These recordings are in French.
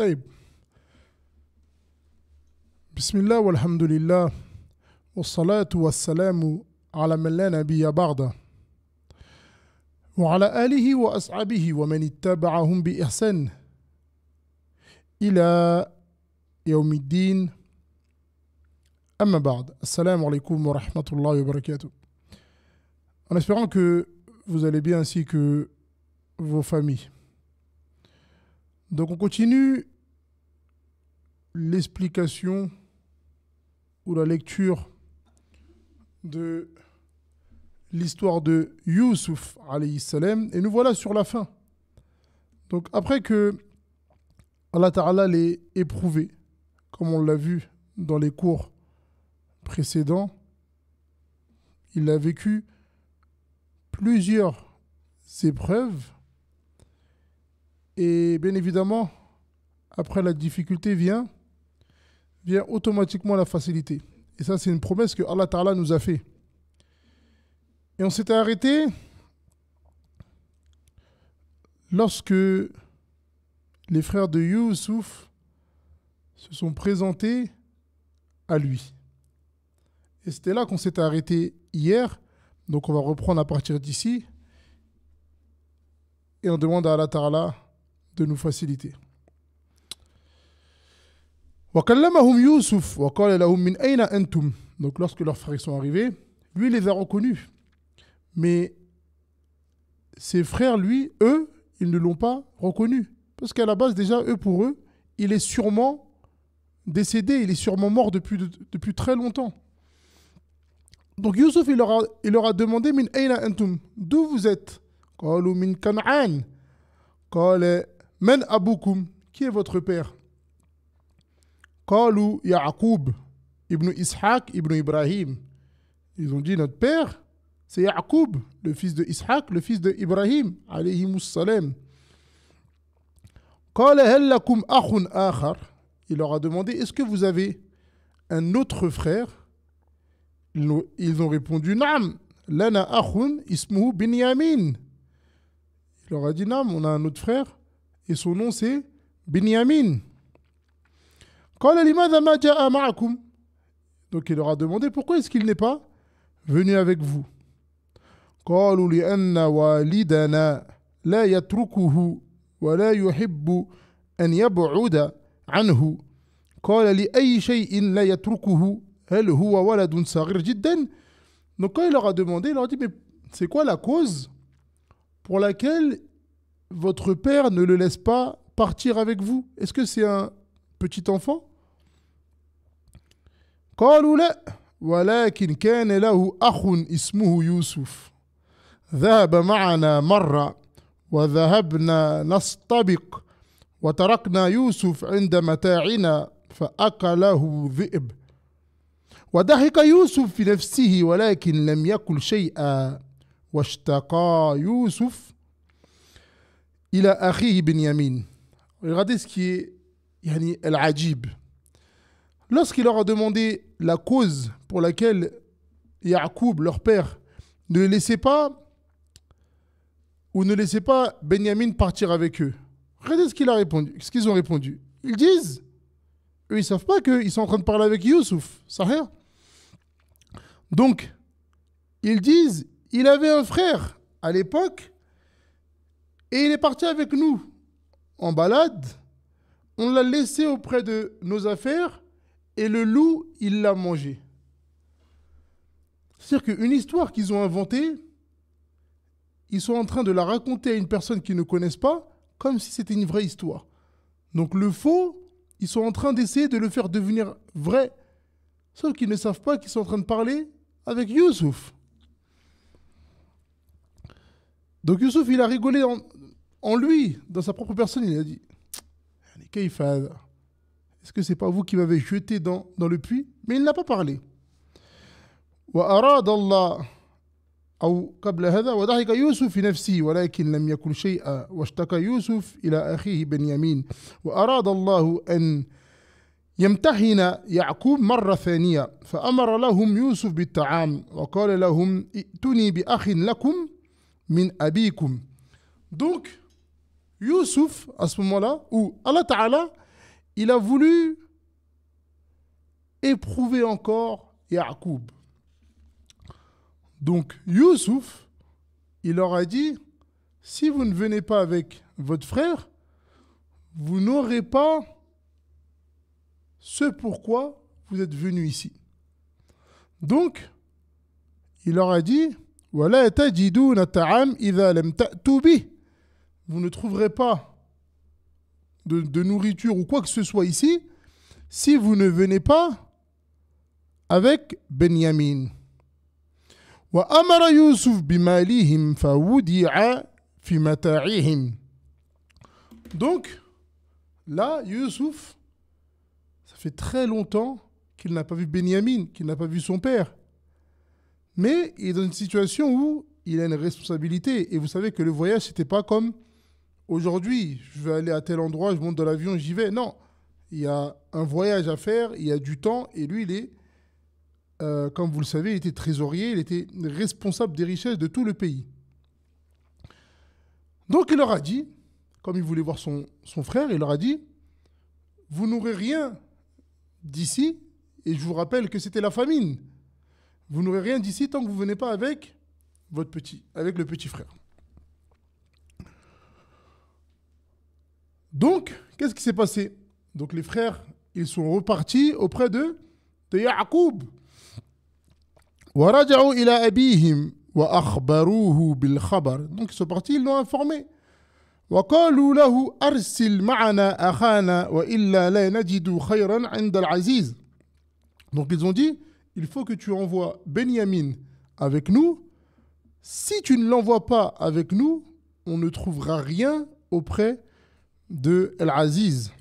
طيب بسم الله والحمد لله والصلاة والسلام على من لا نبي بعده وعلى آله وأصحابه ومن اتبعهم بإحسان إلى يوم الدين أما بعد السلام عليكم ورحمة الله وبركاته En espérant que vous allez bien ainsi que vos familles. Donc on continue l'explication ou la lecture de l'histoire de Yusuf salam et nous voilà sur la fin. Donc après que Allah Ta'ala l'ait éprouvé, comme on l'a vu dans les cours précédents, il a vécu plusieurs épreuves et bien évidemment, après la difficulté vient, vient automatiquement la facilité. Et ça, c'est une promesse que Allah Ta'ala nous a fait. Et on s'était arrêté lorsque les frères de Youssouf se sont présentés à lui. Et c'était là qu'on s'était arrêté hier. Donc on va reprendre à partir d'ici. Et on demande à Allah Ta'ala de nous faciliter. Donc lorsque leurs frères sont arrivés, lui les a reconnus. Mais ses frères, lui, eux, ils ne l'ont pas reconnu. Parce qu'à la base, déjà, eux, pour eux, il est sûrement décédé, il est sûrement mort depuis, depuis très longtemps. Donc Yusuf, il leur a, il leur a demandé, d'où vous êtes Men Aboukoum, qui est votre père Kalu Yaqub ibn Ishaq ibn Ibrahim. Ils ont dit notre père, c'est Yaakoub, le fils de Ishaq, le fils de Ibrahim, alayhi salam. Il leur a demandé Est-ce que vous avez un autre frère Ils ont répondu Naam, lana akhun ismuhu Yamin. Il leur a dit Naam, on a un autre frère et son nom c'est Benjamin. Il a dit "Pourquoi n'est-ce Donc il leur a demandé pourquoi est-ce qu'il n'est pas venu avec vous. "Car notre père ne le quitte la et n'aime pas qu'il soit éloigné de lui." Il a dit "Qu'est-ce qui ne le quitte pas Est-ce qu'il est un enfant très petit Donc quand il l'aura demandé, il leur dit "Mais c'est quoi la cause pour laquelle votre père ne le laisse pas partir avec vous Est-ce que c'est un petit enfant ذهب معنا مرة وذهبنا نستبق وتركنا يوسف عند متاعنا فأكله ذئب وضحك يوسف في نفسه ولكن لم يقل شيئا واشتقى يوسف Il a Benyamin. Regardez ce qui est yani el ajib Lorsqu'il leur a demandé la cause pour laquelle Yaakoub, leur père, ne laissait pas ou ne laissait pas Benjamin partir avec eux. Regardez ce qu'il a qu'ils ont répondu. Ils disent, eux ils savent pas qu'ils sont en train de parler avec Youssef. ça rien. Donc, ils disent, il avait un frère à l'époque et il est parti avec nous en balade. On l'a laissé auprès de nos affaires et le loup, il l'a mangé. C'est-à-dire qu'une histoire qu'ils ont inventée, ils sont en train de la raconter à une personne qu'ils ne connaissent pas comme si c'était une vraie histoire. Donc le faux, ils sont en train d'essayer de le faire devenir vrai. Sauf qu'ils ne savent pas qu'ils sont en train de parler avec Youssouf. Donc Youssouf, il a rigolé en, en lui, dans sa propre personne. Il a dit Est-ce que c'est pas vous qui m'avez jeté dans, dans le puits Mais il n'a pas parlé. وأراد الله أو قبل هذا وضحك يوسف في نفسه ولكن لم يكن شيئا واشتكى يوسف إلى أخيه بنيامين وأراد الله أن يمتحن يعقوب مرة ثانية فأمر لهم يوسف بالطعام وقال لهم ائتوني بأخ لكم min abikum. Donc, Youssouf, à ce moment-là, ou Allah Ta'ala, il a voulu éprouver encore Ya'akoub. Donc, Youssouf, il leur a dit, si vous ne venez pas avec votre frère, vous n'aurez pas ce pourquoi vous êtes venu ici. Donc, il leur a dit, vous ne trouverez pas de, nourriture ou quoi que ce soit ici si vous ne venez pas avec Benjamin. Donc, là, Yusuf, ça fait très longtemps qu'il n'a pas vu Benyamin, qu'il n'a pas vu son père. Mais il est dans une situation où il a une responsabilité. Et vous savez que le voyage, n'était pas comme aujourd'hui, je vais aller à tel endroit, je monte dans l'avion, j'y vais. Non, il y a un voyage à faire, il y a du temps. Et lui, il est, euh, comme vous le savez, il était trésorier, il était responsable des richesses de tout le pays. Donc il leur a dit, comme il voulait voir son, son frère, il leur a dit, vous n'aurez rien d'ici. Et je vous rappelle que c'était la famine. Vous n'aurez rien d'ici tant que vous ne venez pas avec votre petit, avec le petit frère. Donc, qu'est-ce qui s'est passé Donc les frères, ils sont repartis auprès de, de Yaqub. Donc ils sont partis, ils l'ont informé. Donc ils ont dit, il faut que tu envoies Benjamin avec nous. Si tu ne l'envoies pas avec nous, on ne trouvera rien auprès de Al-Aziz.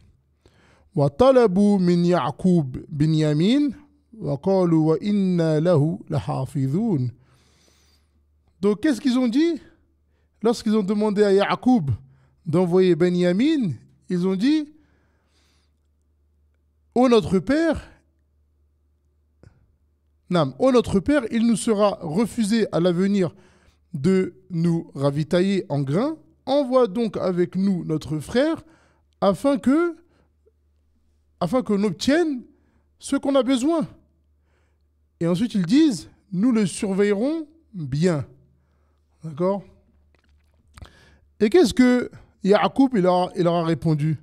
Donc qu'est-ce qu'ils ont dit Lorsqu'ils ont demandé à Ya'akoub d'envoyer Benjamin, ils ont dit Ô oh, notre père, Nam, notre Père, il nous sera refusé à l'avenir de nous ravitailler en grains. Envoie donc avec nous notre frère afin que afin qu'on obtienne ce qu'on a besoin. Et ensuite ils disent, nous le surveillerons bien. D'accord Et qu'est-ce que Yaakoub, il, il leur a répondu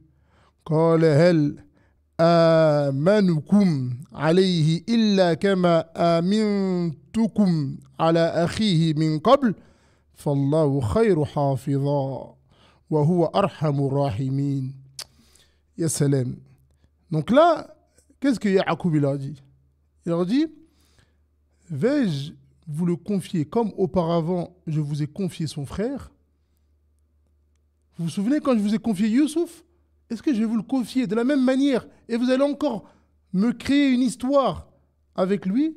آمنكم عليه إلا كما آمنتكم على أخيه من قبل فالله خير حافظا وهو أرحم الراحمين يا سلام Donc là, qu'est-ce que Yaakov il leur dit Il leur dit Vais-je vous le confier comme auparavant je vous ai confié son frère Vous vous souvenez quand je vous ai confié Youssouf est-ce que je vais vous le confier de la même manière et vous allez encore me créer une histoire avec lui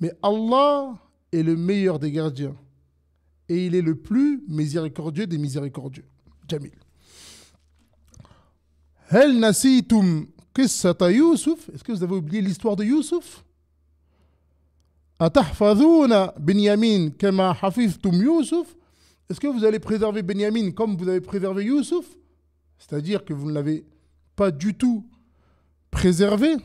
Mais Allah est le meilleur des gardiens et il est le plus miséricordieux des miséricordieux. Jamil. Est-ce que vous avez oublié l'histoire de Yusuf Yusuf Est-ce que vous allez préserver Benyamin comme vous avez préservé Yusuf c'est-à-dire que vous ne l'avez pas du tout préservé,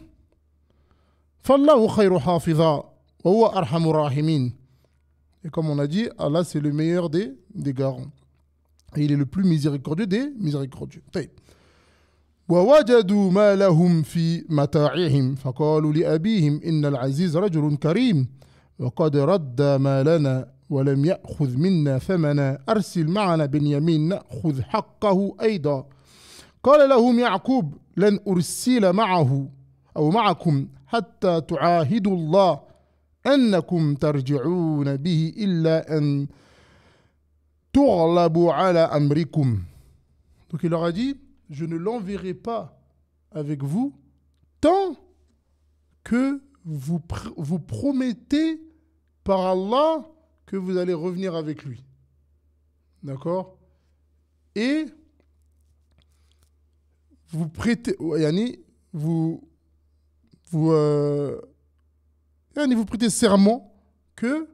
et comme on a dit, Allah c'est le meilleur des, des garants. Et il est le plus miséricordieux des miséricordieux. ووجدوا ما لهم في متاعهم فقالوا لأبيهم إن العزيز رجل كريم وقد رد ما لنا ولم يأخذ منا ثمنا أرسل معنا بنيامين نأخذ حقه أيضا قال لهم يعقوب لن أرسل معه أو معكم حتى تعاهدوا الله أنكم ترجعون به إلا أن تغلبوا على أمركم Donc il leur a dit, je ne l'enverrai pas avec vous tant que vous, pr vous promettez par Allah que vous allez revenir avec lui. D'accord Et vous prêtez, vous, vous, euh, vous prêtez serment que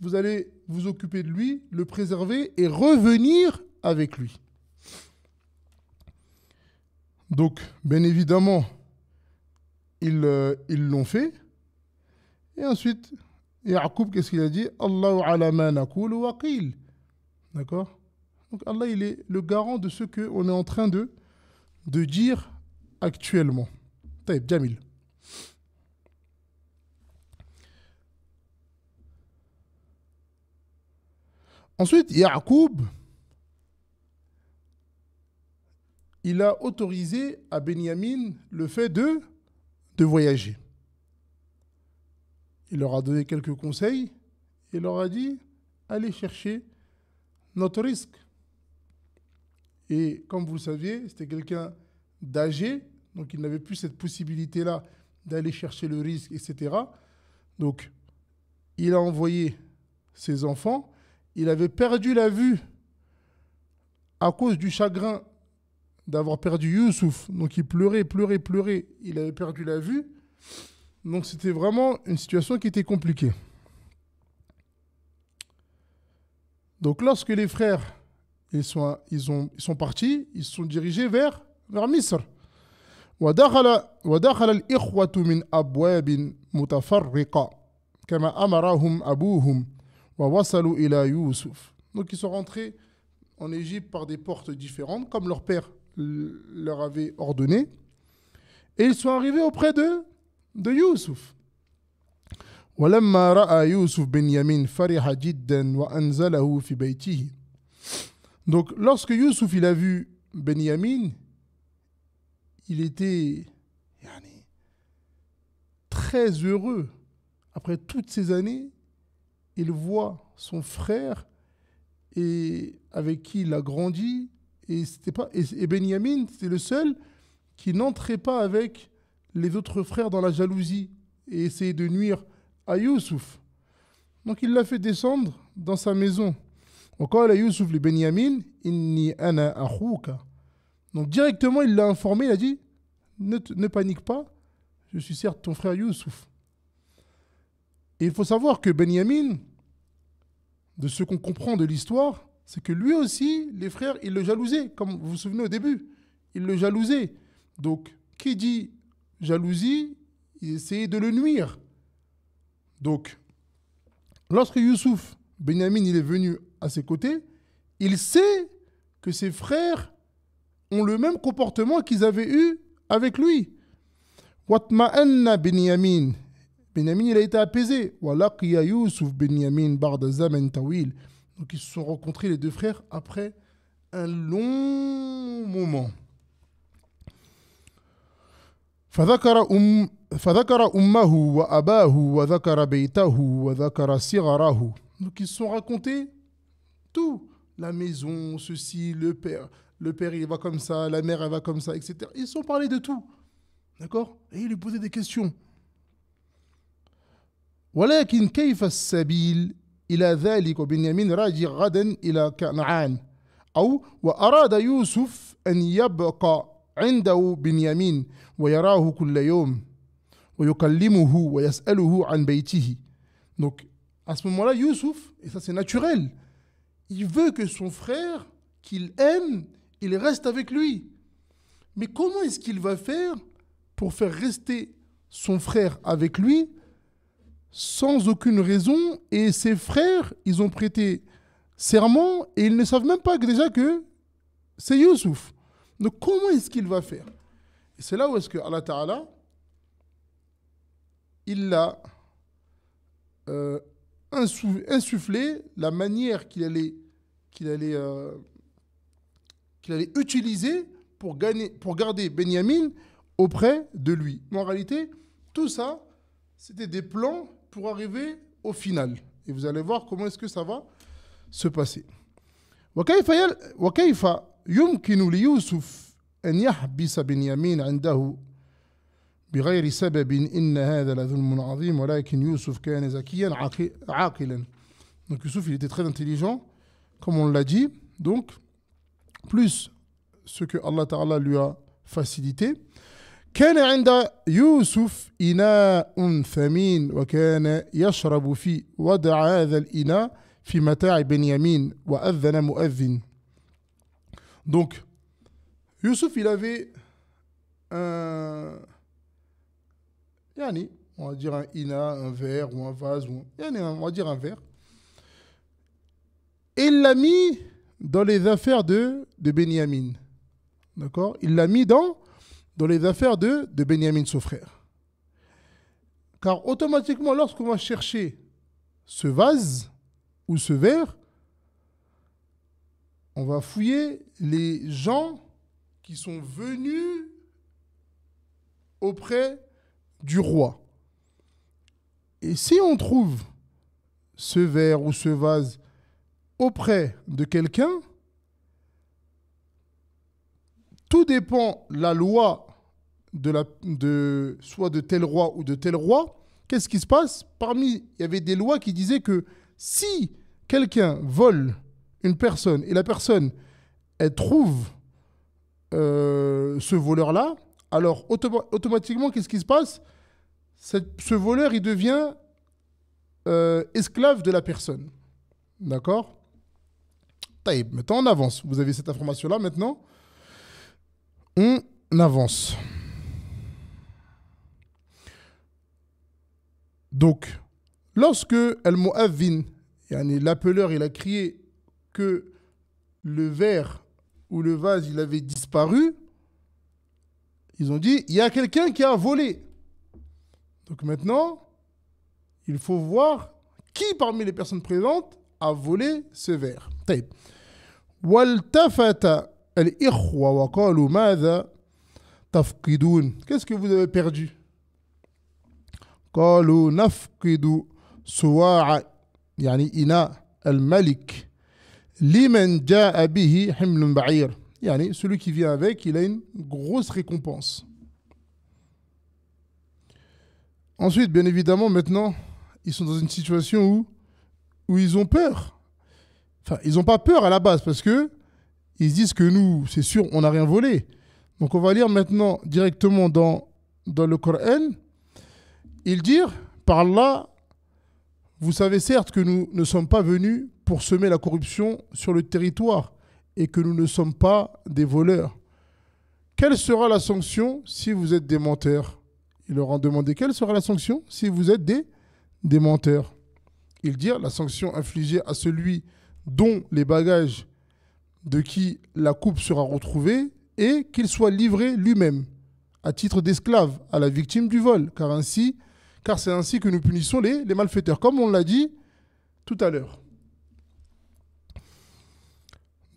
vous allez vous occuper de lui, le préserver et revenir avec lui. Donc, bien évidemment, ils euh, l'ont fait. Et ensuite, Yaakoub, qu'est-ce qu'il a dit D'accord Donc Allah, il est le garant de ce qu'on est en train de, de dire actuellement. Taïb Jamil. Ensuite, Yaakoub, il a autorisé à Benyamin le fait de, de voyager. Il leur a donné quelques conseils. Il leur a dit, allez chercher notre risque. Et comme vous le saviez, c'était quelqu'un d'âgé, donc il n'avait plus cette possibilité-là d'aller chercher le risque, etc. Donc, il a envoyé ses enfants. Il avait perdu la vue à cause du chagrin d'avoir perdu Youssouf. Donc, il pleurait, pleurait, pleurait. Il avait perdu la vue. Donc, c'était vraiment une situation qui était compliquée. Donc, lorsque les frères ils sont, ils, ont, ils sont partis, ils sont dirigés vers, vers Misr. ودخل ودخل الإخوة من أبواب متفرقة كما أمرهم أبوهم ووصلوا إلى يوسف Donc ils sont rentrés en Égypte par des portes différentes, comme leur père leur avait ordonné. Et ils sont arrivés auprès de, de Youssouf. ولما رأى يوسف بنيامين فرح جدا وأنزله في بيته donc lorsque Youssouf il a vu Benyamin, il était très heureux. Après toutes ces années, il voit son frère et avec qui il a grandi. Et, c'était pas, et, c'était le seul qui n'entrait pas avec les autres frères dans la jalousie et essayait de nuire à Youssouf. Donc il l'a fait descendre dans sa maison. Donc directement, il l'a informé, il a dit, ne, panique pas, je suis certes ton frère Youssouf. Et il faut savoir que Benjamin, de ce qu'on comprend de l'histoire, c'est que lui aussi, les frères, ils le jalousaient, comme vous vous souvenez au début, ils le jalousaient. Donc, qui dit jalousie, il essayait de le nuire. Donc, lorsque Youssouf, Benjamin, il est venu à ses côtés, il sait que ses frères ont le même comportement qu'ils avaient eu avec lui. Watma'anna benyamin, benyamin il a été apaisé. Walaqiya Yusuf Binyamin zaman Tawil. Donc ils se sont rencontrés les deux frères après un long moment. فذكر um, wa abahu wa وأباه وذكر wa وذكر صغره. Donc ils se sont racontés tout. La maison, ceci, le père. Le père, il va comme ça, la mère, elle va comme ça, etc. Ils sont parlé de tout. D'accord Et il lui posait des questions. ولكن كيف السبيل إلى ذلك وبنيامين راجع غدا إلى كنعان أو وأراد يوسف أن يبقى عنده بنيامين ويراه كل يوم ويكلمه ويسأله عن بيته donc à ce moment-là Youssouf et ça c'est naturel il veut que son frère, qu'il aime, il reste avec lui. Mais comment est-ce qu'il va faire pour faire rester son frère avec lui sans aucune raison et ses frères, ils ont prêté serment et ils ne savent même pas déjà que c'est Youssouf. Donc comment est-ce qu'il va faire Et c'est là où est-ce que Allah Ta'ala, il l'a euh, insufflé la manière qu'il allait, qu'il allait, euh, qu'il allait utiliser pour, gagner, pour garder Benjamin auprès de lui. Mais en réalité, tout ça, c'était des plans pour arriver au final. Et vous allez voir comment est-ce que ça va se passer. بغير سبب إن هذا لظلم عظيم ولكن يوسف كان ذكيا عاقلا دونك يوسف il était très intelligent comme on l'a dit donc plus ce que Allah Ta'ala lui a facilité كان عند يوسف إناء ثمين وكان يشرب في ودع هذا الإناء في متاع بنيامين وأذن مؤذن دونك يوسف il avait un Yani, on va dire un ina, un verre ou un vase, ou on va dire un verre. Et il l'a mis dans les affaires de, de Benjamin. D'accord Il l'a mis dans, dans les affaires de, de Benjamin, son frère. Car automatiquement, lorsqu'on va chercher ce vase ou ce verre, on va fouiller les gens qui sont venus auprès du roi. Et si on trouve ce verre ou ce vase auprès de quelqu'un, tout dépend la loi de, la, de soit de tel roi ou de tel roi. Qu'est-ce qui se passe Parmi, il y avait des lois qui disaient que si quelqu'un vole une personne et la personne, elle trouve euh, ce voleur-là, alors, automatiquement, qu'est-ce qui se passe Ce voleur, il devient euh, esclave de la personne. D'accord Taïb, maintenant on avance. Vous avez cette information-là maintenant. On avance. Donc, lorsque El Mu'avvin, l'appeleur, il a crié que le verre ou le vase, il avait disparu, ils ont dit, il y a quelqu'un qui a volé. Donc maintenant, il faut voir qui parmi les personnes présentes a volé ce verre. al-ikhwa wa qalu maza tafqidun Qu'est-ce que vous avez perdu nafqidu نفقد yani ina al-malik liman ja'a bihi himlun ba'ir » celui qui vient avec, il a une grosse récompense. Ensuite, bien évidemment, maintenant, ils sont dans une situation où, où ils ont peur. Enfin, ils n'ont pas peur à la base parce que ils disent que nous, c'est sûr, on n'a rien volé. Donc on va lire maintenant directement dans, dans le Coran. Ils disent, « par là, vous savez certes que nous ne sommes pas venus pour semer la corruption sur le territoire et que nous ne sommes pas des voleurs. Quelle sera la sanction si vous êtes des menteurs Ils leur ont demandé quelle sera la sanction si vous êtes des, menteurs. Ils dirent la sanction infligée à celui dont les bagages de qui la coupe sera retrouvée et qu'il soit livré lui-même à titre d'esclave à la victime du vol, car ainsi, car c'est ainsi que nous punissons les malfaiteurs, comme on l'a dit tout à l'heure.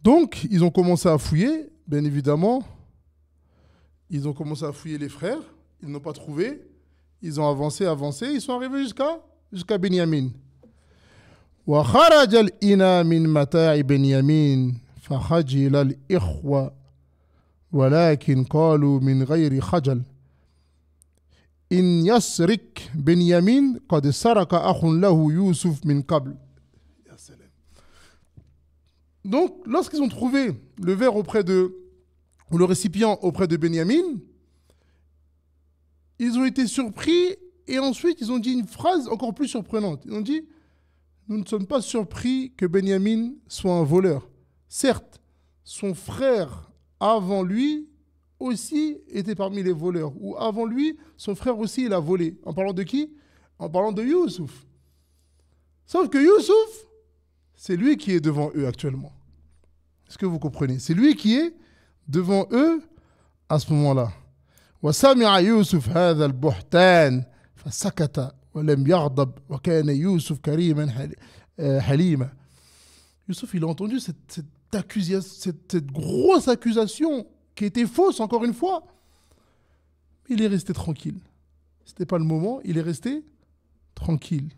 Donc, ils ont commencé à fouiller, bien évidemment. Ils ont commencé à fouiller les frères. Ils n'ont pas trouvé. Ils ont avancé, avancé. Ils sont arrivés jusqu'à jusqu'à Benjamin. mata'i الإناء fa khaji بنيامين ikhwa, wa ولكن قالوا min ghayri khajal. In yasrik بنيامين qad saraka akhun lahu يوسف min donc, lorsqu'ils ont trouvé le verre auprès de, ou le récipient auprès de Benjamin, ils ont été surpris et ensuite ils ont dit une phrase encore plus surprenante. Ils ont dit Nous ne sommes pas surpris que Benjamin soit un voleur. Certes, son frère avant lui aussi était parmi les voleurs, ou avant lui, son frère aussi il a volé. En parlant de qui En parlant de Youssouf. Sauf que Youssouf, c'est lui qui est devant eux actuellement. Est-ce que vous comprenez C'est lui qui est devant eux à ce moment-là. Youssouf, euh, il a entendu cette, accusation, cette, grosse accusation qui était fausse, encore une fois. Il est resté tranquille. Ce n'était pas le moment, il est resté tranquille.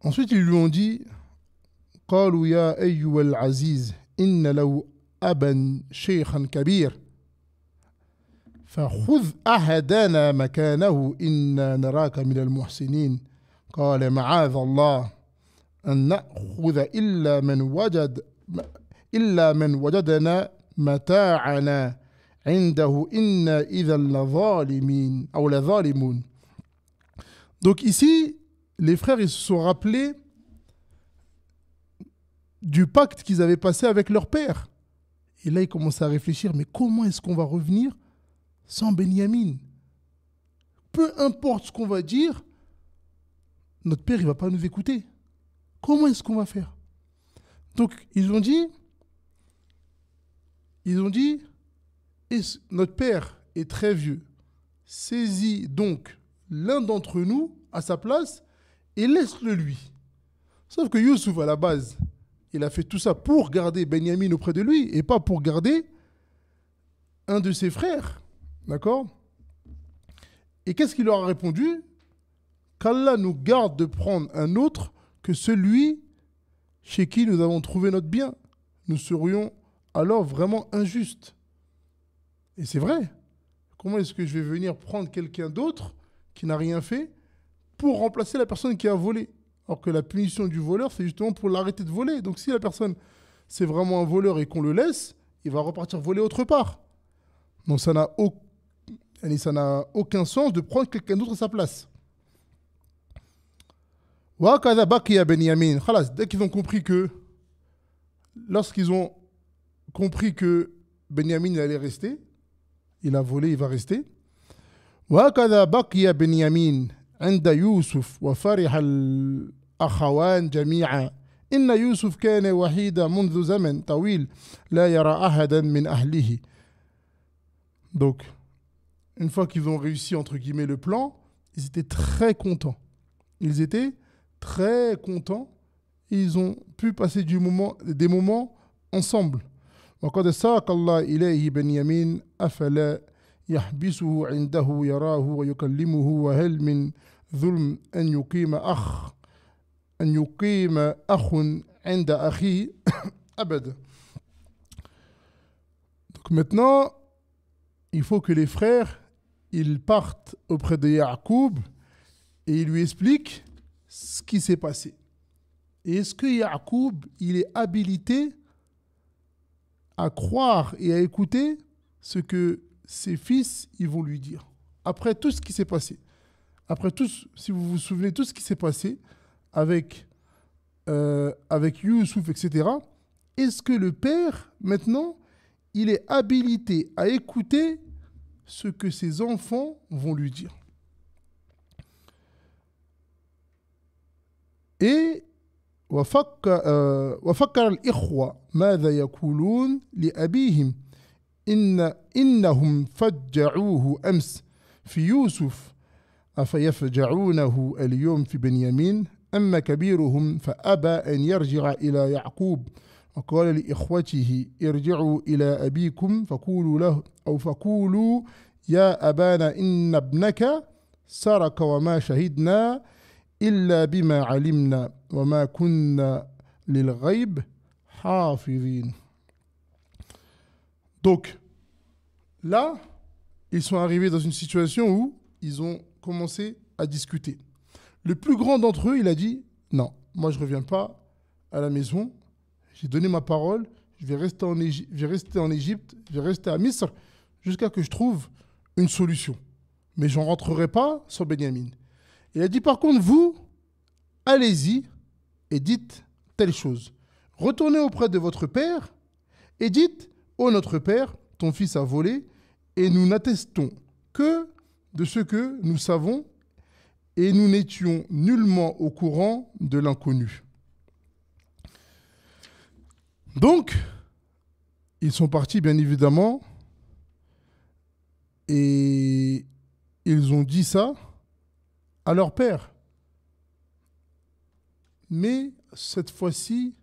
Ensuite, ils lui ont dit قالوا يا أيها العزيز إن لو أبا شيخا كبير فخذ أحدنا مكانه إنا نراك من المحسنين قال معاذ الله أن نأخذ إلا من وجد إلا من وجدنا متاعنا عنده إنا إذا لظالمين أو لظالمون Donc ici, les frères ils se sont rappelés du pacte qu'ils avaient passé avec leur père. Et là, ils commençaient à réfléchir, mais comment est-ce qu'on va revenir sans Benjamin Peu importe ce qu'on va dire, notre père, il va pas nous écouter. Comment est-ce qu'on va faire Donc, ils ont dit, ils ont dit, notre père est très vieux. Saisis donc l'un d'entre nous à sa place et laisse-le lui. Sauf que Youssouf, à la base, il a fait tout ça pour garder Benjamin auprès de lui et pas pour garder un de ses frères. D'accord Et qu'est-ce qu'il leur a répondu Qu'Allah nous garde de prendre un autre que celui chez qui nous avons trouvé notre bien. Nous serions alors vraiment injustes. Et c'est vrai. Comment est-ce que je vais venir prendre quelqu'un d'autre qui n'a rien fait pour remplacer la personne qui a volé alors que la punition du voleur, c'est justement pour l'arrêter de voler. Donc si la personne, c'est vraiment un voleur et qu'on le laisse, il va repartir voler autre part. Donc ça n'a ça n'a aucun sens de prendre quelqu'un d'autre à sa place. Dès qu'ils ont compris que, lorsqu'ils ont compris que Benjamin allait rester, il a volé, il va rester. Benjamin donc, une fois qu'ils ont réussi, entre guillemets, le plan, ils étaient très contents. Ils étaient très contents. Ils ont pu passer du moment, des moments ensemble. وقد Donc maintenant, il faut que les frères, ils partent auprès de Yaakoub et ils lui expliquent ce qui s'est passé. Et est-ce que Yaakoub, il est habilité à croire et à écouter ce que ses fils, ils vont lui dire, après tout ce qui s'est passé, après tout, si vous vous souvenez, tout ce qui s'est passé avec, euh, avec Youssouf, etc., est-ce que le père, maintenant, il est habilité à écouter ce que ses enfants vont lui dire Et euh, إن إنهم فجعوه أمس في يوسف أفيفجعونه اليوم في بنيامين أما كبيرهم فأبى أن يرجع إلى يعقوب وقال لإخوته ارجعوا إلى أبيكم فقولوا له أو فقولوا يا أبانا إن ابنك سرق وما شهدنا إلا بما علمنا وما كنا للغيب حافظين Donc, là, ils sont arrivés dans une situation où ils ont commencé à discuter. Le plus grand d'entre eux, il a dit Non, moi je ne reviens pas à la maison, j'ai donné ma parole, je vais rester en Égypte, je vais rester, à Misr jusqu'à que je trouve une solution. Mais je n'en rentrerai pas sans Benjamin. Il a dit Par contre, vous, allez-y et dites telle chose. Retournez auprès de votre père et dites Ô oh, notre Père, ton Fils a volé, et nous n'attestons que de ce que nous savons, et nous n'étions nullement au courant de l'inconnu. Donc, ils sont partis, bien évidemment, et ils ont dit ça à leur père. Mais cette fois-ci,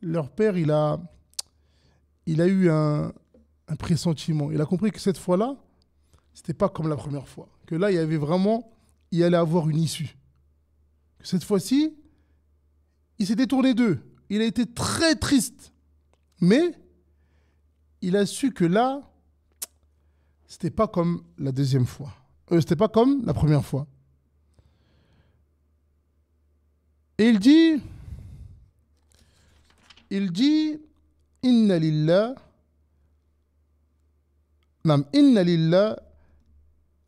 leur père, il a il a eu un, pressentiment. Il a compris que cette fois-là, c'était pas comme la première fois. Que là, il y avait vraiment, il allait avoir une issue. Que cette fois-ci, il s'est détourné d'eux. Il a été très triste. Mais il a su que là, c'était pas comme la deuxième fois. Ce euh, c'était pas comme la première fois. Et il dit, il dit, inna lillah nam inna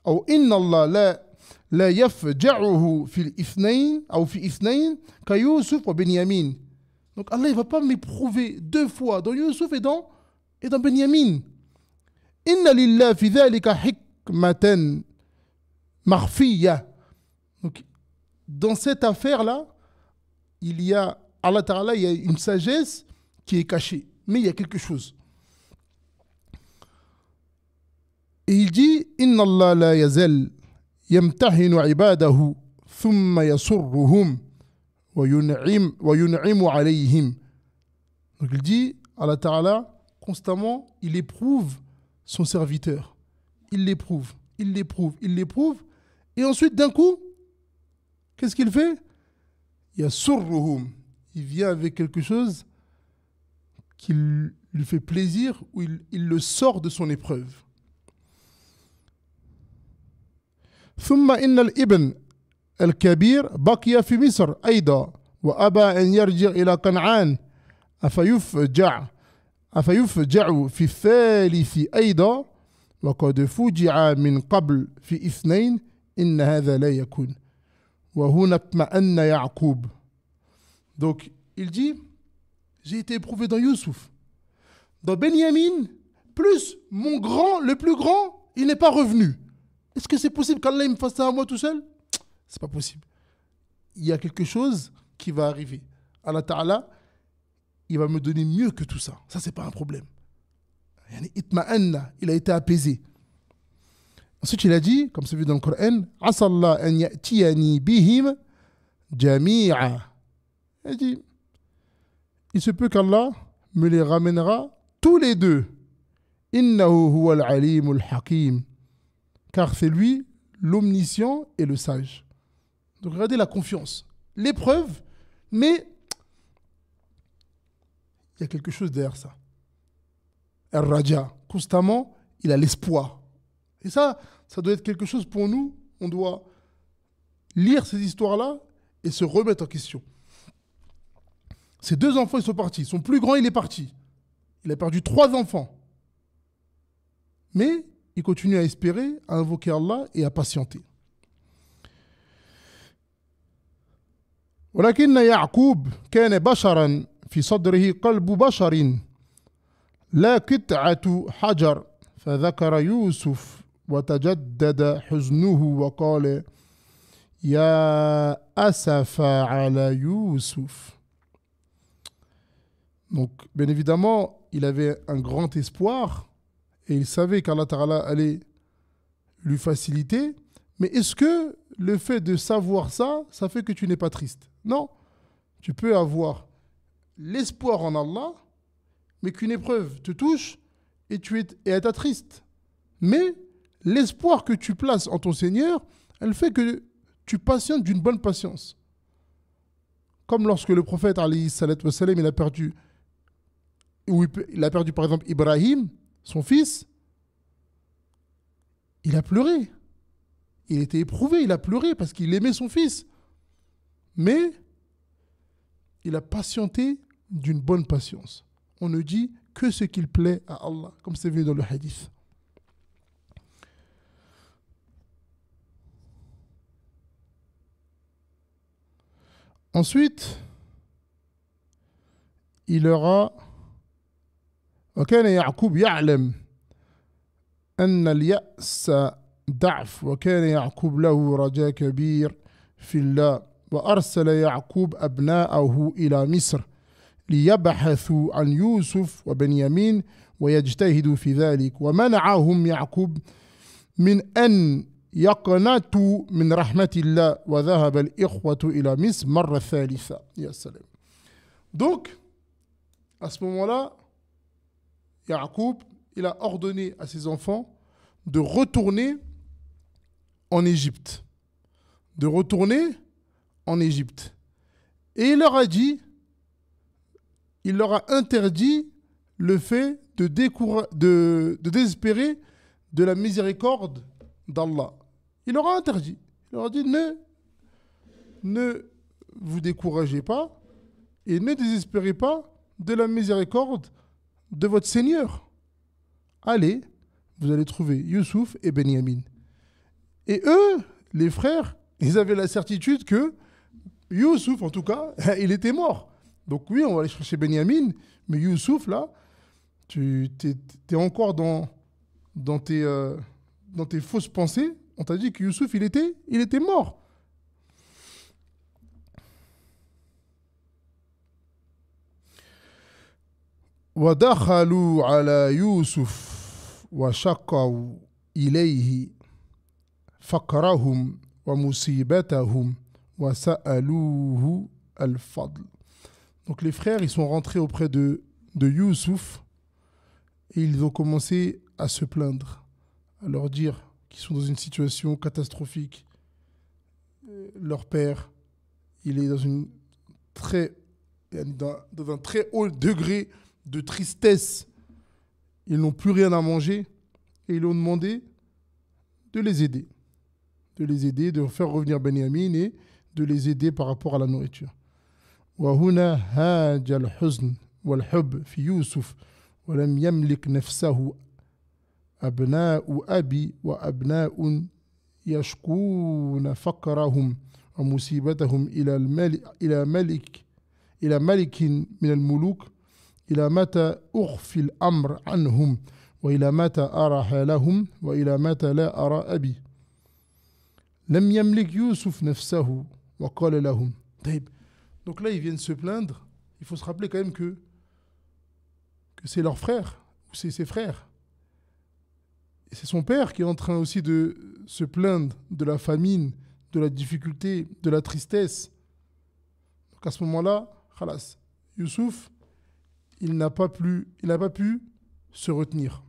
ou inna Allah la la yafja'uhu fil ithnain ou fi ifnain, ka Yusuf wa Benyamin donc Allah va pas m'éprouver deux fois dans Yusuf et dans et dans Benyamin inna Lilla fi dhalika hikmatan marfiya donc dans cette affaire là il y a Allah Ta'ala il y a une sagesse qui est cachée mais il y a quelque chose. Et il dit Inna Allah la yazal yamtahinu ibadahu thumma yasurruhum wa yun'imu alayhim. Donc il dit Allah Ta'ala constamment il éprouve son serviteur. Il l'éprouve, il l'éprouve, il l'éprouve et ensuite d'un coup qu'est-ce qu'il fait Yasurruhum. Il vient avec quelque chose qui lui fait plaisir, où il, il le sort de son épreuve. ثم إن الابن الكبير بقي في مصر أيضا وأبى أن يرجع إلى كنعان أفيفجع أفيفجع في الثالث أيضا وقد فجع من قبل في اثنين إن هذا لا يكون وهنا اطمأن يعقوب Donc il dit j'ai été éprouvé dans Youssouf. Dans Benjamin, plus mon grand, le plus grand, il n'est pas revenu. Est-ce que c'est possible qu'Allah me fasse ça à moi tout seul C'est pas possible. Il y a quelque chose qui va arriver. Allah Ta'ala, il va me donner mieux que tout ça. Ça, c'est pas un problème. Il a été apaisé. Ensuite, il a dit, comme c'est vu dans le Coran, Asallah an ya'tiyani bihim jami'a. Il a dit, il se peut qu'Allah me les ramènera tous les deux. hakim Car c'est lui l'omniscient et le sage. Donc regardez la confiance. L'épreuve, mais il y a quelque chose derrière ça. Raja, constamment, il a l'espoir. Et ça, ça doit être quelque chose pour nous. On doit lire ces histoires-là et se remettre en question. Ses deux enfants, ils sont partis. Son plus grand, il est parti. Il a perdu trois enfants. Mais il continue à espérer, à invoquer Allah et à patienter. ولكن يعقوب كان بشرا في صدره قلب بشر لا قطعة حجر فذكر يوسف وتجدد حزنه وقال يا أسف على يوسف donc, bien évidemment, il avait un grand espoir et il savait qu'Allah Ta'ala allait lui faciliter. Mais est-ce que le fait de savoir ça, ça fait que tu n'es pas triste Non. Tu peux avoir l'espoir en Allah, mais qu'une épreuve te touche et tu es, et ta triste. Mais l'espoir que tu places en ton Seigneur, elle fait que tu patientes d'une bonne patience. Comme lorsque le prophète, alayhi il a perdu où il a perdu par exemple Ibrahim, son fils, il a pleuré. Il était éprouvé, il a pleuré parce qu'il aimait son fils. Mais il a patienté d'une bonne patience. On ne dit que ce qu'il plaît à Allah, comme c'est vu dans le hadith. Ensuite, il aura وكان يعقوب يعلم أن اليأس ضعف وكان يعقوب له رجاء كبير في الله وأرسل يعقوب أبناءه إلى مصر ليبحثوا عن يوسف وبنيامين ويجتهدوا في ذلك ومنعهم يعقوب من أن يقنطوا من رحمة الله وذهب الإخوة إلى مصر مرة ثالثة يا سلام دوك à ce moment-là, Yaakov, il a ordonné à ses enfants de retourner en Égypte. De retourner en Égypte. Et il leur a dit, il leur a interdit le fait de, de désespérer de la miséricorde d'Allah. Il leur a interdit. Il leur a dit ne, ne vous découragez pas et ne désespérez pas de la miséricorde de votre Seigneur. Allez, vous allez trouver Youssouf et Benjamin. Et eux, les frères, ils avaient la certitude que Youssouf, en tout cas, il était mort. Donc oui, on va aller chercher Benjamin, mais Youssouf, là, tu es, encore euh, dans, tes, fausses pensées. On t'a dit que Youssouf, il était, il était mort. Donc les frères, ils sont rentrés auprès de, de Youssouf et ils ont commencé à se plaindre, à leur dire qu'ils sont dans une situation catastrophique. Leur père, il est dans, une très, dans, dans un très haut degré de tristesse. Ils n'ont plus rien à manger et ils ont demandé de les aider. De les aider, de faire revenir Benjamin et de les aider par rapport à la nourriture. وهنا هاج الحزن والحب في يوسف ولم يملك نفسه أبناء أبي وأبناء يشكون فقرهم ومصيبتهم إلى الملك إلى ملك إلى ملك من الملوك donc là ils viennent se plaindre il faut se rappeler quand même que que c'est leur frère ou c'est ses frères et c'est son père qui est en train aussi de se plaindre de la famine de la difficulté de la tristesse donc à ce moment-là خلاص Youssouf il n'a pas plus, il n'a pas pu se retenir.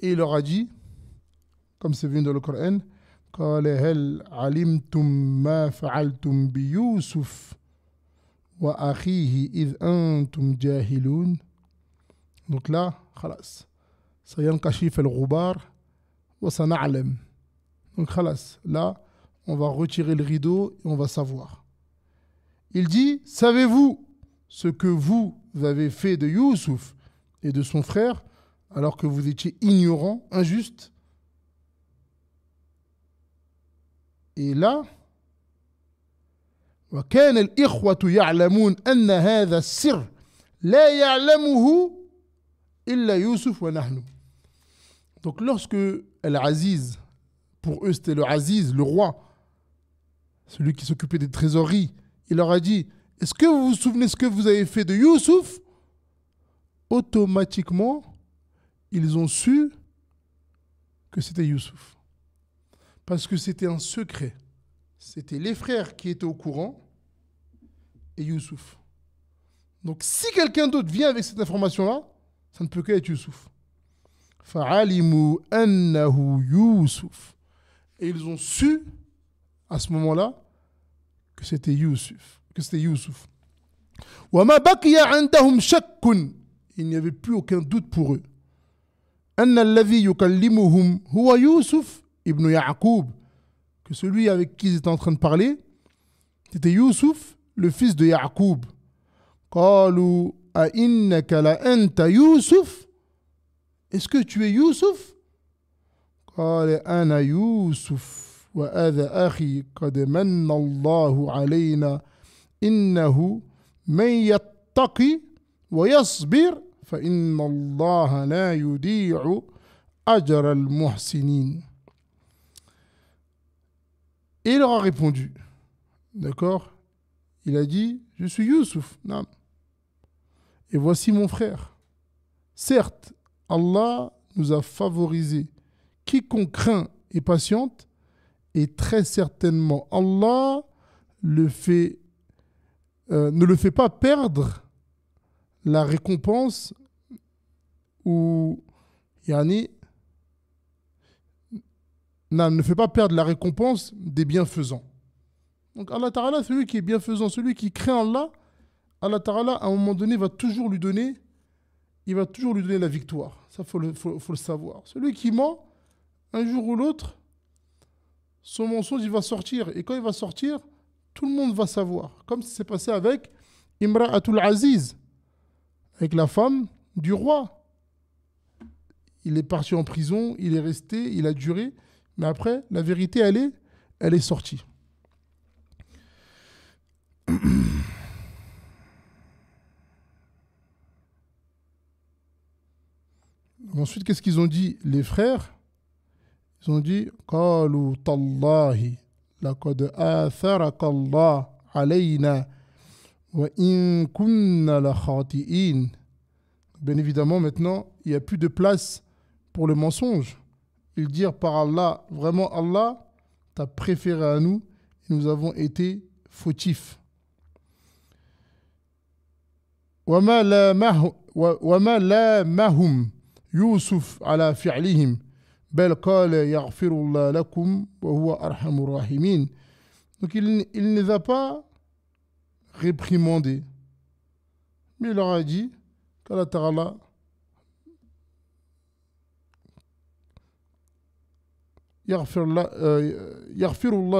Et il leur a dit, comme c'est venu de le Coran, Kalehel alimtum ma fa'altum bi Yusuf wa akhihi id antum jahiloun. Donc là, khalas. Sayan kashif el roubar wa sana'alem. Donc khalas, là, on va retirer le rideau et on va savoir il dit Savez-vous ce que vous avez fait de Youssouf et de son frère alors que vous étiez ignorants, injustes Et là, وكان الإخوة يعلمون أن هذا السر لا يعلمه إلا يوسف ونحن Donc lorsque Al-Aziz, pour eux c'était le Aziz, le roi, celui qui s'occupait des trésoreries, il leur a dit, est-ce que vous vous souvenez ce que vous avez fait de Youssouf Automatiquement, ils ont su que c'était Youssouf. Parce que c'était un secret. C'était les frères qui étaient au courant et Youssouf. Donc si quelqu'un d'autre vient avec cette information-là, ça ne peut qu'être Youssouf. Et ils ont su, à ce moment-là, que c'était Yusuf, que c'était Yusuf. Il n'y avait plus aucun doute pour eux. que celui avec qui ils étaient en train de parler, c'était Yusuf, le fils de Yaqub. Est-ce que tu es Yusuf? وأذا أخي قد من الله علينا إنه من يتقي ويصبر فإن الله لا يضيع أجر المحسنين il leur a répondu, d'accord Il a dit, je suis Youssouf, Nam. Et voici mon frère. Certes, Allah nous a favorisés. Quiconque craint et patiente, et très certainement, Allah le fait, euh, ne le fait pas perdre la récompense ou yani, ne fait pas perdre la récompense des bienfaisants. Donc Allah Ta'ala, celui qui est bienfaisant, celui qui crée Allah, Allah Ta'ala, à un moment donné, va toujours lui donner, il va toujours lui donner la victoire. Ça, il faut le savoir. Celui qui ment, un jour ou l'autre, son mensonge il va sortir. Et quand il va sortir, tout le monde va savoir. Comme ça s'est passé avec Imra Atul Aziz, avec la femme du roi. Il est parti en prison, il est resté, il a duré, mais après, la vérité, elle est, elle est sortie. Ensuite, qu'est-ce qu'ils ont dit les frères ils ont dit Qalu tallahi laqad athara kallah alayna wa in kunna la khati'in. Bien évidemment, maintenant, il n'y a plus de place pour le mensonge. Ils dirent par Allah, vraiment Allah, t'a préféré à nous et nous avons été fautifs. وما لامهم يوسف على فعلهم بل قال يغفر الله لكم وهو أرحم الراحمين Donc il, il ne les a pas réprimandés, mais il leur a dit qu'Allah Ta'ala Yarfirullah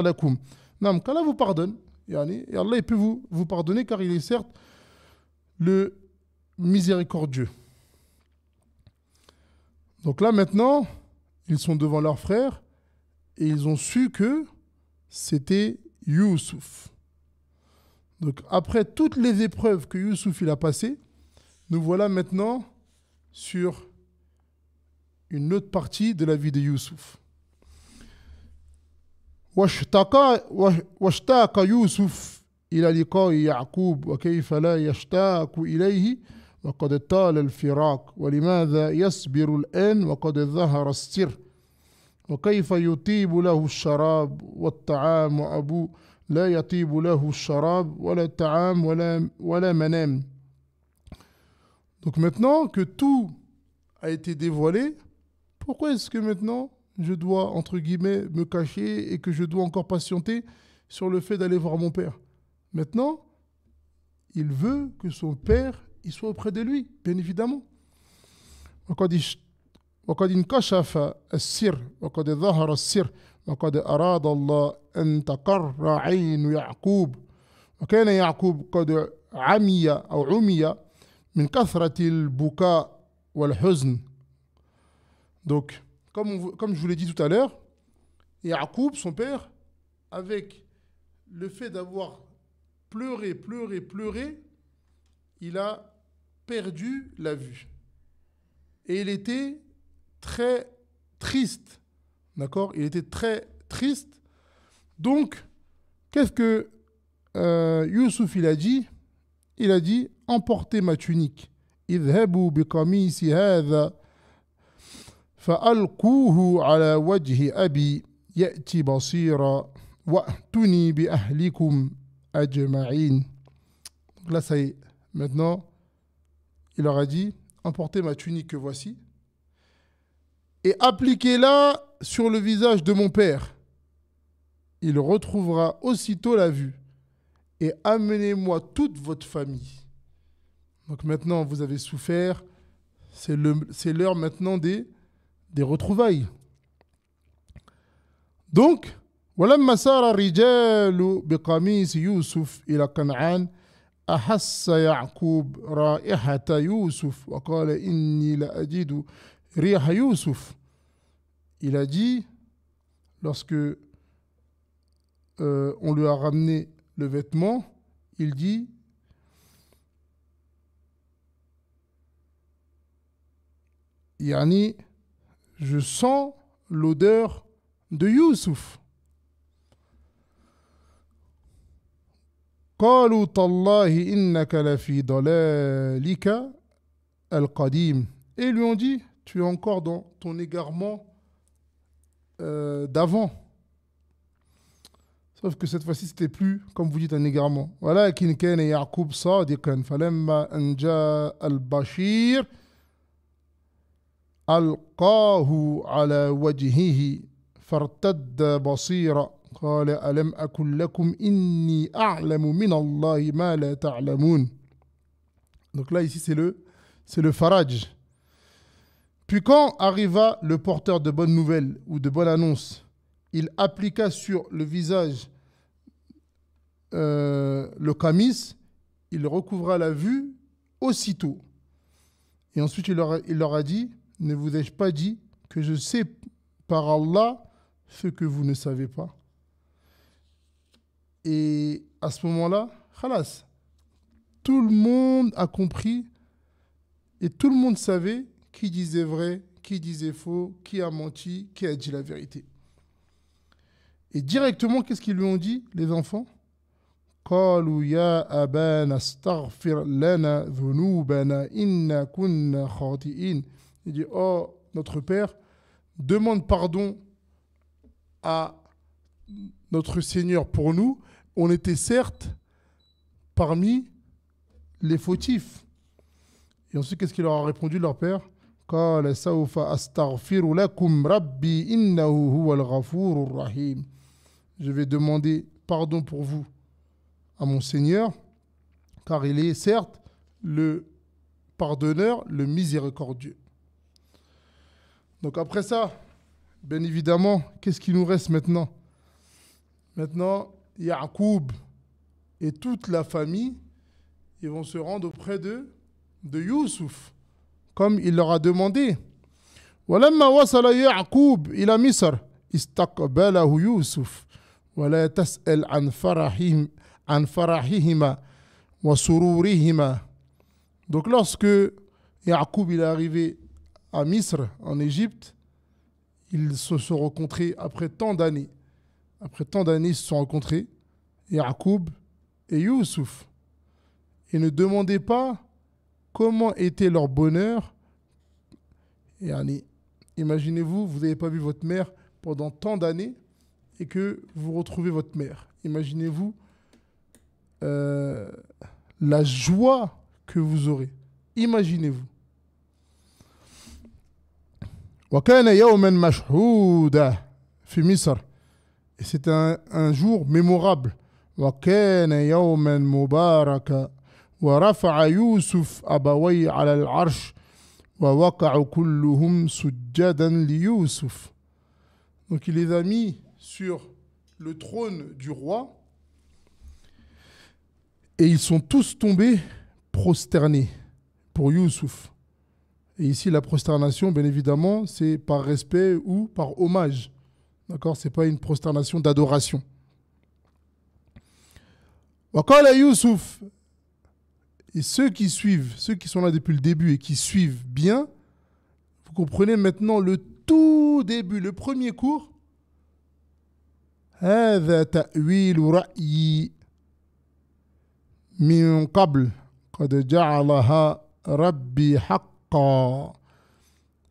lakum. Nam, qu'Allah vous pardonne. Et Allah il peut vous, vous pardonner car il est certes le miséricordieux. Donc là maintenant, ils sont devant leur frère et ils ont su que c'était Youssouf. Donc après toutes les épreuves que Youssouf il a passées, nous voilà maintenant sur une autre partie de la vie de Youssouf. وكيف لا يشتاق إليه وقد طال الفراق ولماذا يصبر الآن وقد ظهر السر وكيف يطيب له الشراب والطعام وأبوه لا يطيب له الشراب ولا الطعام ولا, ولا منام Donc maintenant que tout a été dévoilé, pourquoi est-ce que maintenant je dois, entre guillemets, me cacher et que je dois encore patienter sur le fait d'aller voir mon père Maintenant, il veut que son père il soit auprès de lui, bien évidemment. وقد انكشف السر وقد ظهر السر وقد أراد الله أن تقر عين يعقوب وكان يعقوب قد عمي أو عمي من كثرة البكاء والحزن Donc, comme, comme je vous l'ai dit tout à l'heure, Yacoub, son père, avec le fait d'avoir pleuré, pleuré, pleuré, il a perdu la vue. Et il était très triste. D'accord Il était très triste. Donc, qu'est-ce que euh, Youssouf il a dit Il a dit Emportez ma tunique. اذهبوا بقميص هذا فألقوه على وجه أبي يأتي بصيرا وأتني بأهلكم أجمعين. là, ça est. Maintenant, il leur a dit, emportez ma tunique que voici, et appliquez-la sur le visage de mon père. Il retrouvera aussitôt la vue, et amenez-moi toute votre famille. Donc maintenant, vous avez souffert, c'est l'heure maintenant des, des retrouvailles. Donc, ولما سار الرجال بقميص يوسف إلى كنعان il a dit, lorsque euh, on lui a ramené le vêtement, il dit, Yani, je sens l'odeur de Youssouf. قالوا تالله إنك Et lui ont dit, tu es encore dans ton égarement euh, d'avant. Sauf que cette fois-ci, ce n'était plus, comme vous dites, un égarement. Voilà, Kinken et Yaqub Sadiqan, Falemma Anja al-Bashir, al-Kahu ala wajihihi, fartad basira. Donc là, ici, c'est le, c'est le faraj. Puis quand arriva le porteur de bonnes nouvelles ou de bonnes annonce, il appliqua sur le visage euh, le camis, il recouvra la vue aussitôt. Et ensuite, il leur, il leur a dit, ne vous ai-je pas dit que je sais par Allah ce que vous ne savez pas et à ce moment-là, khalas, tout le monde a compris et tout le monde savait qui disait vrai, qui disait faux, qui a menti, qui a dit la vérité. Et directement, qu'est-ce qu'ils lui ont dit, les enfants Il dit, oh, notre Père, demande pardon à notre Seigneur pour nous, on était certes parmi les fautifs. Et ensuite, qu'est-ce qu'il leur a répondu, leur père Je vais demander pardon pour vous à mon Seigneur, car il est certes le pardonneur, le miséricordieux. Donc après ça, bien évidemment, qu'est-ce qui nous reste maintenant Maintenant, Yacoub et toute la famille, ils vont se rendre auprès de, de Youssouf, comme il leur a demandé. ولما وصل il إلى مصر استقبله يوسف ولا تسأل عن فرحهم عن فرحهما وسرورهما Donc lorsque Yaakoub est arrivé à Misr, en Égypte, ils se sont rencontrés après tant d'années après tant d'années, ils se sont rencontrés, Yaakoub et Youssouf. Et ne demandez pas comment était leur bonheur. Et imaginez-vous, vous n'avez pas vu votre mère pendant tant d'années et que vous retrouvez votre mère. Imaginez-vous euh, la joie que vous aurez. Imaginez-vous. وكان يوما مشهودا et c'est un, jour mémorable. Donc il les a mis sur le trône du roi et ils sont tous tombés prosternés pour Youssouf. Et ici la prosternation, bien évidemment, c'est par respect ou par hommage. D'accord Ce n'est pas une prosternation d'adoration. Wakala Yusuf, et ceux qui suivent, ceux qui sont là depuis le début et qui suivent bien, vous comprenez maintenant le tout début, le premier cours.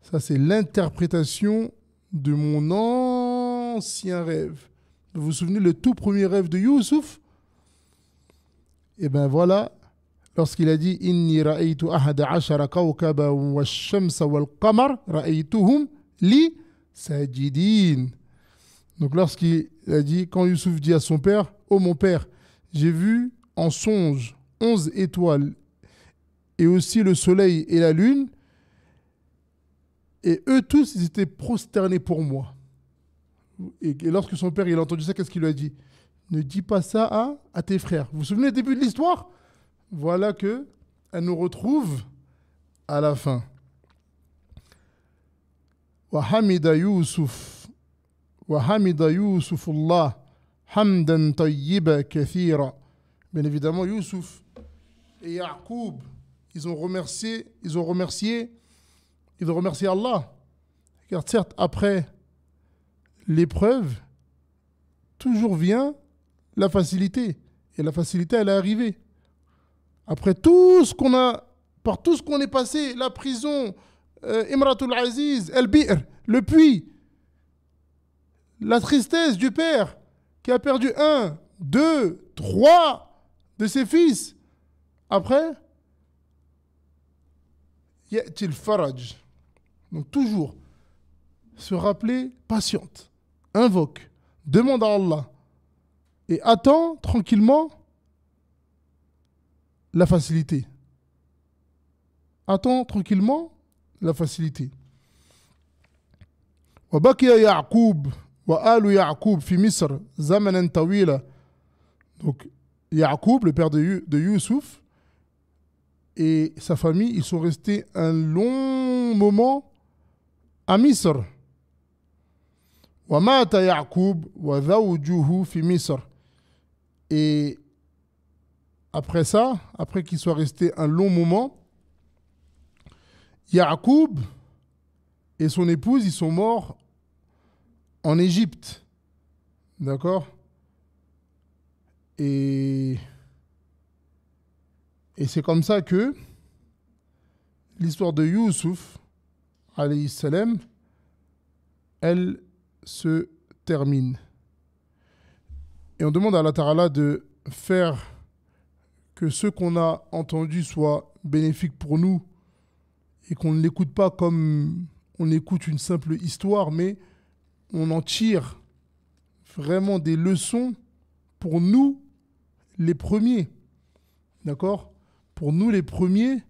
Ça c'est l'interprétation de mon nom ancien rêve. Vous vous souvenez le tout premier rêve de Youssouf Et eh bien voilà, lorsqu'il a dit Inni ashara wa li sajidin. Donc lorsqu'il a dit, quand Youssouf dit à son père, oh mon père, j'ai vu en songe onze étoiles et aussi le soleil et la lune, et eux tous, ils étaient prosternés pour moi. Et, lorsque son père il a entendu ça, qu'est-ce qu'il lui a dit Ne dis pas ça à, tes frères. Vous vous souvenez du début de l'histoire Voilà que elle nous retrouve à la fin. Wahamida Wa hamida Yousuf Allah »« Hamdan tayyiba Bien évidemment, Yusuf et Yaqub, ils ont remercié, ils ont remercié, ils ont remercié Allah. Car certes, après l'épreuve, toujours vient la facilité. Et la facilité, elle est arrivée. Après tout ce qu'on a, par tout ce qu'on est passé, la prison, euh, Imratul Aziz, El Bir, le puits, la tristesse du père qui a perdu un, deux, trois de ses fils. Après, Ya'til Faraj. Donc toujours se rappeler patiente invoque, demande à Allah et attends tranquillement la facilité. Attends tranquillement la facilité. وبقي يعقوب وآل يعقوب في مصر زمنا طويلا donc Ya'akoub, le père de, de Youssouf, et sa famille, ils sont restés un long moment à Misr et après ça après qu'il soit resté un long moment Yaakoub et son épouse ils sont morts en Égypte d'accord et et c'est comme ça que l'histoire de Youssouf alayhi salam elle se termine. Et on demande à la Tarala de faire que ce qu'on a entendu soit bénéfique pour nous et qu'on ne l'écoute pas comme on écoute une simple histoire, mais on en tire vraiment des leçons pour nous les premiers. D'accord Pour nous les premiers,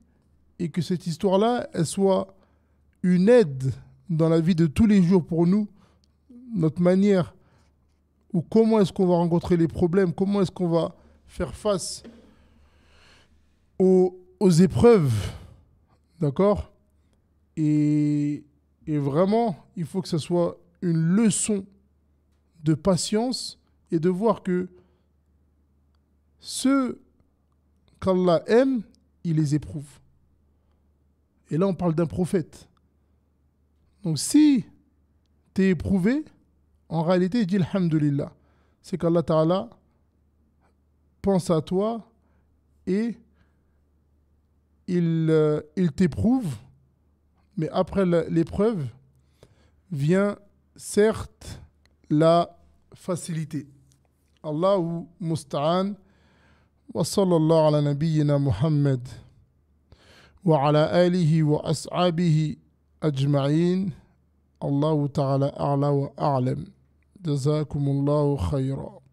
et que cette histoire-là, elle soit une aide dans la vie de tous les jours pour nous notre manière ou comment est-ce qu'on va rencontrer les problèmes, comment est-ce qu'on va faire face aux, épreuves. D'accord et, et, vraiment, il faut que ce soit une leçon de patience et de voir que ceux qu'Allah aime, il les éprouve. Et là, on parle d'un prophète. Donc si tu es éprouvé, en réalité, il dit Alhamdulillah. C'est qu'Allah Ta'ala pense à toi et il, euh, il t'éprouve, mais après l'épreuve vient certes la facilité. Allahu musta'an wa sallallahu ala nabiyyina Muhammad wa ala alihi wa as'abihi ajma'in. Allahu ta'ala a'la wa a'lam. جزاكم الله خيرا